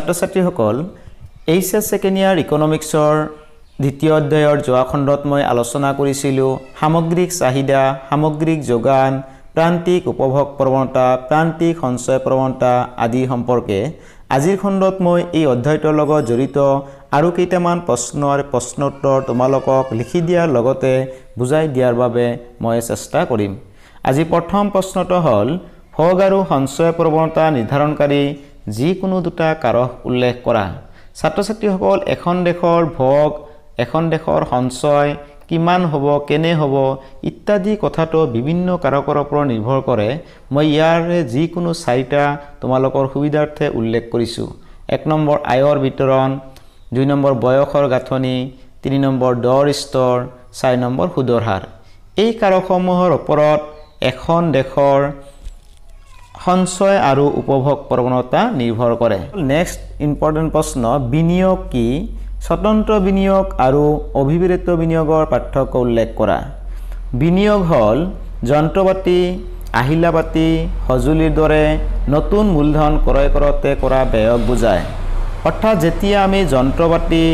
ছাত্ৰ ছাত্ৰীসকল H S second year ইকনমিক্সৰ দ্বিতীয় অধ্যায়ৰ যোৱা খণ্ডত মই আলোচনা কৰিছিলোঁ সামগ্ৰিক চাহিদা সামগ্ৰিক যোগান প্ৰান্তিক উপভোগ প্ৰৱণতা প্ৰান্তিক সঞ্চয় প্ৰৱণতা আদি সম্পৰ্কে আজিৰ খণ্ডত মই এই অধ্যায়টোৰ লগত জড়িত আৰু কেইটামান প্ৰশ্নৰ প্ৰশ্নোত্তৰ তোমালোকক লিখি দিয়াৰ লগতে বুজাই দিয়াৰ বাবে মই চেষ্টা কৰিম আজি প্ৰথম প্ৰশ্নটো হ'ল ভোগ আৰু সঞ্চয় প্ৰৱণতা নিৰ্ধাৰণকাৰী যিকোনো দুটা কাৰক উল্লেখ কৰা ছাত্ৰ ছাত্ৰীসকল এখন দেশৰ ভগ এখন দেশৰ সঞ্চয় কিমান হ'ব কেনে হ'ব ইত্যাদি কথাটো বিভিন্ন কাৰকৰ ওপৰত নিৰ্ভৰ কৰে মই ইয়াৰে যিকোনো চাৰিটা তোমালোকৰ সুবিধাৰ্থে উল্লেখ কৰিছোঁ এক নম্বৰ আয়ৰ বিতৰণ দুই নম্বৰ বয়সৰ গাঁথনি তিনি নম্বৰ দৰ স্তৰ চাৰি নম্বৰ সুদৰ হাৰ এই কাৰকসমূহৰ ওপৰত এখন দেশৰ সঞ্চয় আৰু উপভোগ প্ৰৱণতা নিৰ্ভৰ কৰে নেক্সট ইম্পৰ্টেণ্ট প্ৰশ্ন বিনিয়োগ কি স্বতন্ত্ৰ বিনিয়োগ আৰু অভিবৃত বিনিয়োগৰ পাৰ্থক্য উল্লেখ কৰা বিনিয়োগ হ'ল যন্ত্ৰ পাতি আহিলা পাতি সঁজুলিৰ দৰে নতুন মূলধন ক্ৰয় কৰোঁতে কৰা ব্যয়ক বুজায় অৰ্থাৎ যেতিয়া আমি যন্ত্ৰ পাতি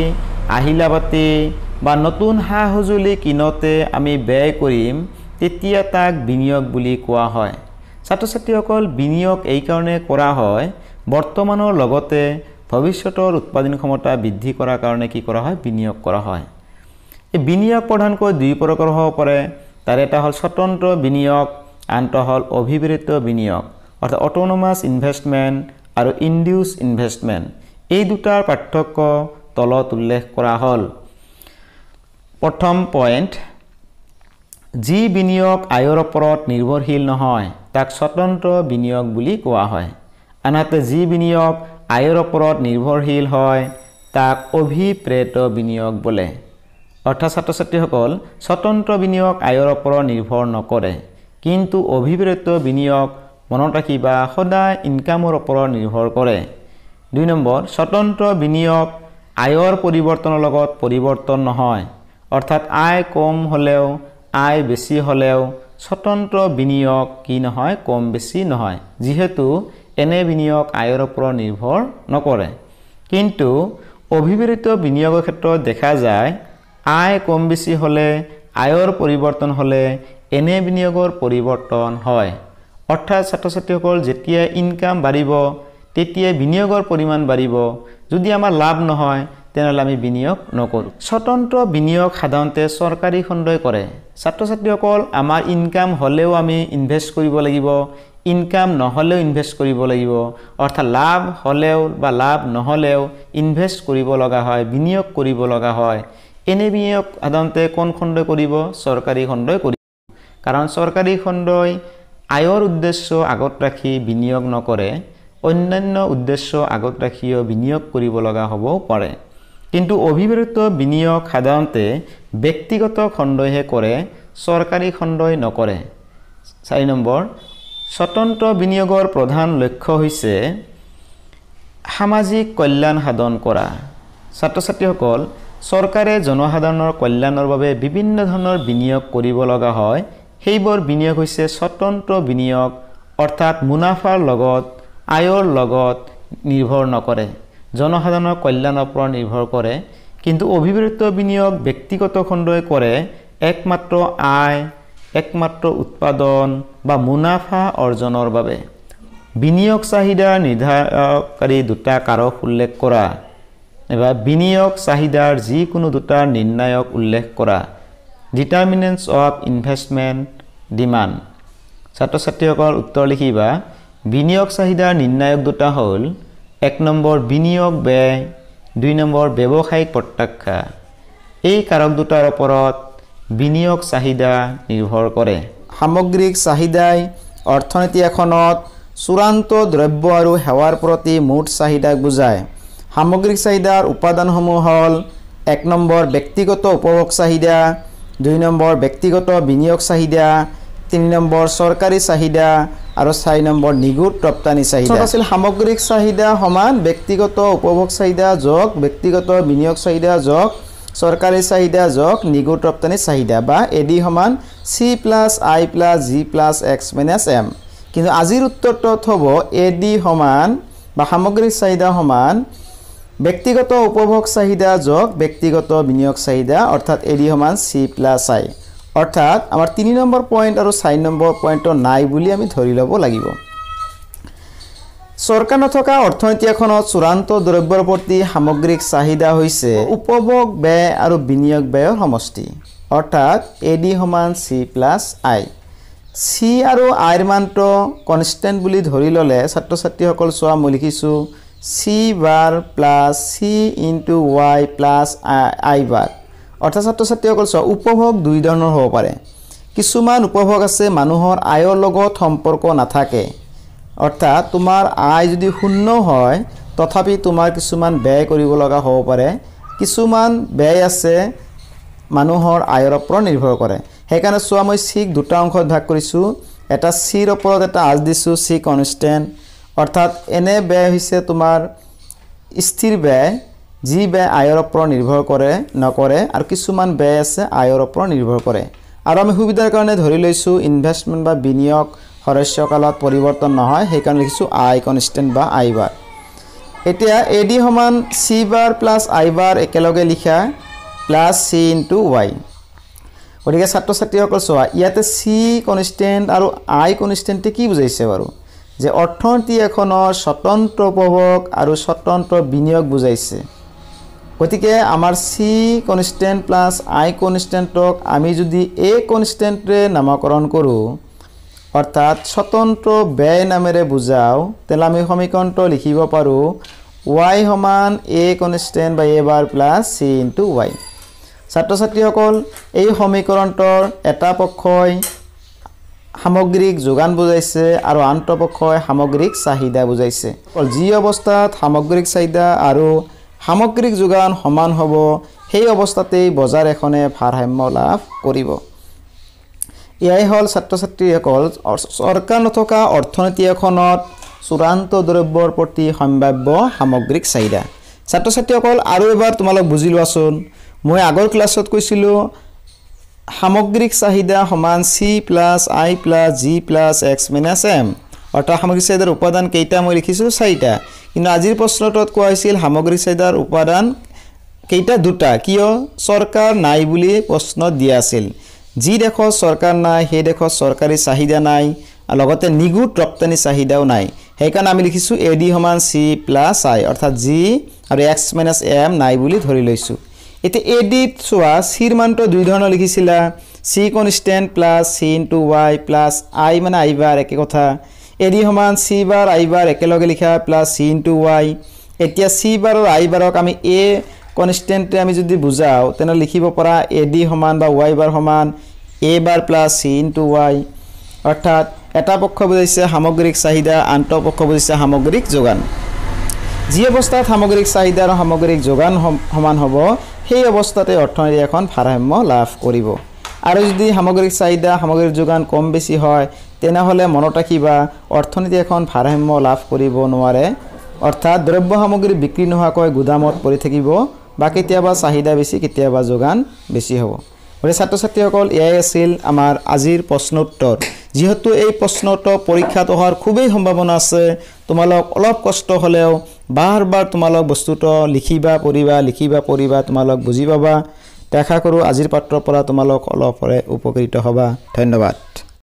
আহিলা পাতি বা নতুন সা সঁজুলি কিনোতে আমি ব্যয় কৰিম তেতিয়া তাক বিনিয়োগ বুলি কোৱা হয় ছাত্ৰ ছাত্ৰীসকল বিনিয়োগ এইকাৰণে কৰা হয় বৰ্তমানৰ লগতে ভৱিষ্যতৰ উৎপাদন ক্ষমতা বৃদ্ধি কৰাৰ কাৰণে কি কৰা হয় বিনিয়োগ কৰা হয় এই বিনিয়োগ প্ৰধানকৈ দুই প্ৰকাৰ হ'ব পাৰে তাৰে এটা হ'ল স্বতন্ত্ৰ বিনিয়োগ আনটো হ'ল অভিবৃত বিনিয়োগ অৰ্থাৎ অট'নমাছ ইনভেষ্টমেণ্ট আৰু ইণ্ডিউচ ইনভেষ্টমেণ্ট এই দুটাৰ পাৰ্থক্য তলত উল্লেখ কৰা হ'ল প্ৰথম পইণ্ট যি বিনিয়োগ আয়ৰ ওপৰত নিৰ্ভৰশীল নহয় তাক স্বতন্ত্ৰ বিনিয়োগ বুলি কোৱা হয় আনহাতে যি বিনিয়োগ আয়ৰ ওপৰত নিৰ্ভৰশীল হয় তাক অভিপ্ৰেত বিনিয়োগ বোলে অৰ্থাৎ ছাত্ৰ ছাত্ৰীসকল স্বতন্ত্ৰ বিনিয়োগ আয়ৰ ওপৰত নিৰ্ভৰ নকৰে কিন্তু অভিপ্ৰেত বিনিয়োগ মনত ৰাখিবা সদায় ইনকামৰ ওপৰত নিৰ্ভৰ কৰে দুই নম্বৰ স্বতন্ত্ৰ বিনিয়োগ আয়ৰ পৰিৱৰ্তনৰ লগত পৰিৱৰ্তন নহয় অৰ্থাৎ আয় কম হ'লেও আয় বেছি হ'লেও স্বতন্ত্ৰ বিনিয়োগ কি নহয় কম বেছি নহয় যিহেতু এনে বিনিয়োগ আয়ৰ ওপৰত নিৰ্ভৰ নকৰে কিন্তু অভিবৃত বিনিয়োগৰ ক্ষেত্ৰত দেখা যায় আয় কম বেছি হ'লে আয়ৰ পৰিৱৰ্তন হ'লে এনে বিনিয়োগৰ পৰিৱৰ্তন হয় অৰ্থাৎ ছাত্ৰ ছাত্ৰীসকল যেতিয়া ইনকাম বাঢ়িব তেতিয়াই বিনিয়োগৰ পৰিমাণ বাঢ়িব যদি আমাৰ লাভ নহয় তেনেহ'লে আমি বিনিয়োগ নকৰোঁ স্বতন্ত্ৰ বিনিয়োগ সাধাৰণতে চৰকাৰী খণ্ডই কৰে ছাত্ৰ ছাত্ৰীসকল আমাৰ ইনকাম হ'লেও আমি ইনভেষ্ট কৰিব লাগিব ইনকাম নহ'লেও ইনভেষ্ট কৰিব লাগিব অৰ্থাৎ লাভ হ'লেও বা লাভ নহ'লেও ইনভেষ্ট কৰিব লগা হয় বিনিয়োগ কৰিব লগা হয় এনে বিনিয়োগ সাধাৰণতে কোন খণ্ডই কৰিব চৰকাৰী খণ্ডই কৰিব কাৰণ চৰকাৰী খণ্ডই আয়ৰ উদ্দেশ্য আগত ৰাখি বিনিয়োগ নকৰে অন্যান্য উদ্দেশ্য আগত ৰাখিও বিনিয়োগ কৰিব লগা হ'বও পাৰে কিন্তু অভিবৃত বিনিয়োগ সাধাৰণতে ব্যক্তিগত খণ্ডইহে কৰে চৰকাৰী খণ্ডই নকৰে চাৰি নম্বৰ স্বতন্ত্ৰ বিনিয়োগৰ প্ৰধান লক্ষ্য হৈছে সামাজিক কল্যাণ সাধন কৰা ছাত্ৰ ছাত্ৰীসকল চৰকাৰে জনসাধাৰণৰ কল্যাণৰ বাবে বিভিন্ন ধৰণৰ বিনিয়োগ কৰিব লগা হয় সেইবোৰ বিনিয়োগ হৈছে স্বতন্ত্ৰ বিনিয়োগ অৰ্থাৎ মুনাফাৰ লগত আয়ৰ লগত নিৰ্ভৰ নকৰে জনসাধাৰণৰ কল্যাণৰ ওপৰত নিৰ্ভৰ কৰে কিন্তু অভিবৃত্ত বিনিয়োগ ব্যক্তিগত খণ্ডই কৰে একমাত্ৰ আয় একমাত্ৰ উৎপাদন বা মুনাফা অৰ্জনৰ বাবে বিনিয়োগ চাহিদা নিৰ্ধাৰকাৰী দুটা কাৰক উল্লেখ কৰা এবাৰ বিনিয়োগ চাহিদাৰ যিকোনো দুটা নিৰ্ণায়ক উল্লেখ কৰা ডিটাৰমিনেঞ্চ অফ ইনভেষ্টমেণ্ট ডিমাণ্ড ছাত্ৰ ছাত্ৰীসকল উত্তৰ লিখিবা বিনিয়োগ চাহিদাৰ নিৰ্ণায়ক দুটা হ'ল এক নম্বৰ বিনিয়োগ ব্যয় দুই নম্বৰ ব্যৱসায়িক প্ৰত্যাখ্যা এই কাৰক দুটাৰ ওপৰত বিনিয়োগ চাহিদা নিৰ্ভৰ কৰে সামগ্ৰিক চাহিদাই অৰ্থনীতি এখনত চূড়ান্ত দ্ৰব্য আৰু সেৱাৰ প্ৰতি মুঠ চাহিদাক বুজায় সামগ্ৰিক চাহিদাৰ উপাদানসমূহ হ'ল এক নম্বৰ ব্যক্তিগত উপভোগ চাহিদা দুই নম্বৰ ব্যক্তিগত বিনিয়োগ চাহিদা তিনি নম্বৰ চৰকাৰী চাহিদা আৰু চাৰি নম্বৰ নিগুট ৰপ্তানি চাহিদা আছিল সামগ্ৰিক চাহিদা সমান ব্যক্তিগত উপভোগ চাহিদা যক ব্যক্তিগত বিনিয়োগ চাহিদা যক চৰকাৰী চাহিদা যক নিগুট ৰপ্তানি চাহিদা বা এ ডি সমান C plus I plus G plus X minus M কিন্তু আজিৰ উত্তৰটো থ'ব এ ডি সমান বা সামগ্ৰিক চাহিদা সমান ব্যক্তিগত উপভোগ চাহিদা যক ব্যক্তিগত বিনিয়োগ চাহিদা অৰ্থাৎ এ ডি সমান চি প্লাছ আই অৰ্থাৎ আমাৰ তিনি নম্বৰ পইণ্ট আৰু চাৰি নম্বৰ পইণ্টৰ নাই বুলি আমি ধৰি ল'ব লাগিব চৰকাৰ নথকা অৰ্থনীতি এখনত চূড়ান্ত দ্ৰব্যৰ প্ৰতি সামগ্ৰিক চাহিদা হৈছে উপভোগ ব্যয় আৰু বিনিয়োগ ব্যয়ৰ সমষ্টি অৰ্থাৎ এ ডি সমান চি প্লাছ আই চি আৰু আইৰ মানটো কনষ্টেণ্ট বুলি ধৰি ল'লে ছাত্ৰ ছাত্ৰীসকল চোৱা মই লিখিছোঁ C bar plus C into Y plus I bar অৰ্থাৎ ছাত্ৰ ছাত্ৰীসকল চোৱা উপভোগ দুই ধৰণৰ হ'ব পাৰে কিছুমান উপভোগ আছে মানুহৰ আয়ৰ লগত সম্পৰ্ক নাথাকে অৰ্থাৎ তোমাৰ আয় যদি শূন্য হয় তথাপি তোমাৰ কিছুমান ব্যয় কৰিব লগা হ'ব পাৰে কিছুমান ব্যয় আছে মানুহৰ আয়ৰ ওপৰত নিৰ্ভৰ কৰে সেইকাৰণে চোৱা মই চিক দুটা অংশত ভাগ কৰিছোঁ এটা চিৰ ওপৰত এটা আঁচ দিছোঁ চিক অনুষ্ঠেন অৰ্থাৎ এনে ব্যয় হৈছে তোমাৰ স্থিৰ ব্যয় যি ব্যয় আয়ৰ ওপৰত নিৰ্ভৰ কৰে নকৰে আৰু কিছুমান ব্যয় আছে আয়ৰ ওপৰত নিৰ্ভৰ কৰে আৰু আমি সুবিধাৰ কাৰণে ধৰি লৈছোঁ ইনভেষ্টমেণ্ট বা বিনিয়োগ কালত পৰিৱৰ্তন নহয় সেইকাৰণে লিখিছোঁ আই কনষ্টেণ্ট বা আই বাৰ এতিয়া এ ডি সমান C bar plus I bar একেলগে লিখা প্লাছ চি ইনটু ৱাই গতিকে ছাত্ৰ ছাত্ৰীসকল চোৱা ইয়াতে চি কনষ্টেণ্ট আৰু আই কনষ্টেণ্টে কি বুজাইছে বাৰু যে অৰ্থনীতি এখনৰ স্বতন্ত্ৰ উপভোগ আৰু স্বতন্ত্ৰ বিনিয়োগ বুজাইছে গতিকে আমাৰ চি কনষ্টেণ্ট প্লাছ আই কনষ্টেণ্টক আমি যদি এ কনষ্টেণ্টৰে নামাকৰণ কৰোঁ অৰ্থাৎ স্বতন্ত্ৰ ব্যয় নামেৰে বুজাওঁ তেনে আমি সমীকৰণটো লিখিব পাৰোঁ ৱাই সমান A constant by A bar plus C into Y ছাত্ৰ ছাত্ৰীসকল এই সমীকৰণটোৰ এটা পক্ষই সামগ্ৰিক যোগান বুজাইছে আৰু আনটো পক্ষই সামগ্ৰিক চাহিদা বুজাইছে যি অৱস্থাত সামগ্ৰিক চাহিদা আৰু সামগ্ৰিক যোগান সমান হ'ব সেই অৱস্থাতেই বজাৰ এখনে ভাৰসাম্য লাভ কৰিব এয়াই হ'ল ছাত্ৰ ছাত্ৰীসকল চৰকাৰ নথকা অৰ্থনীতি এখনত চূড়ান্ত দ্ৰব্যৰ প্ৰতি সম্ভাৱ্য সামগ্ৰিক চাহিদা ছাত্ৰ ছাত্ৰীসকল আৰু এবাৰ তোমালোক বুজি লোৱাচোন মই আগৰ ক্লাছত কৈছিলোঁ সামগ্ৰিক চাহিদা সমান C plus I plus G plus X minus M অৰ্থাৎ সামগ্ৰী চাহিদাৰ উপাদান কেইটা মই লিখিছোঁ চাৰিটা কিন্তু আজিৰ প্ৰশ্নটোত কোৱা হৈছিল সামগ্ৰী চাহিদাৰ উপাদান কেইটা দুটা কিয় চৰকাৰ নাই বুলি প্ৰশ্ন দিয়া আছিল যি দেশত চৰকাৰ নাই সেই দেশত চৰকাৰী চাহিদা নাই আৰু লগতে নিগুত ৰপ্তানি চাহিদাও নাই সেইকাৰণে আমি লিখিছোঁ এ ডি সমান চি প্লাছ আই অৰ্থাৎ জি আৰু এক্স মাইনাছ এম নাই বুলি ধৰি লৈছোঁ এতিয়া এ ডিত চোৱা চিৰ মানটো দুই ধৰণৰ লিখিছিলা C constant plus C into Y plus I মানে আই বাৰ একে কথা এডি সমান সি বাৰ আই বাৰ একলগে লিখা প্লাস সি ইন্টু ওয়াই এতিয়া সি বাৰ আৰু আই বাৰক আমি এ কনস্ট্যান্ট আমি যদি বুঝাও তেন লিখিব পৰা এডি সমান বা ওয়াই বাৰ সমান A bar plus C into Y অৰ্থাৎ এটা পক্ষ বুঝাইছে সামগ্ৰিক চাহিদা আনটো পক্ষ বুঝাইছে সামগ্ৰিক যোগান যি অৱস্থাত সামগ্ৰিক চাহিদা আৰু সামগ্ৰিক যোগান সমান হ'ব সেই অৱস্থাতে অৰ্থনীতি এখন ভাৰসাম্য লাভ কৰিব আৰু যদি সামগ্ৰিক চাহিদা সামগ্ৰীৰ যোগান কম বেছি হয় তেনেহ'লে মনত ৰাখিবা অৰ্থনীতি এখন ভাৰসাম্য লাভ কৰিব নোৱাৰে অৰ্থাৎ দ্ৰব্য সামগ্ৰী বিক্ৰী নোহোৱাকৈ গুদামত পৰি থাকিব বা কেতিয়াবা চাহিদা বেছি কেতিয়াবা যোগান বেছি হ'ব গতিকে ছাত্ৰ ছাত্ৰীসকল এয়াই আছিল আমাৰ আজিৰ প্ৰশ্নোত্তৰ যিহেতু এই প্ৰশ্নোত্তৰ পৰীক্ষাত অহাৰ খুবেই সম্ভাৱনা আছে তোমালোক অলপ কষ্ট হ'লেও বাৰ বাৰ তোমালোক বস্তুটো লিখিবা পঢ়িবা লিখিবা পঢ়িবা তোমালোক বুজি পাবা তাকে আশা কৰোঁ আজিৰ পাত্ৰৰ পৰা তোমালোক অলপৰে উপকৃত হ'বা ধন্যবাদ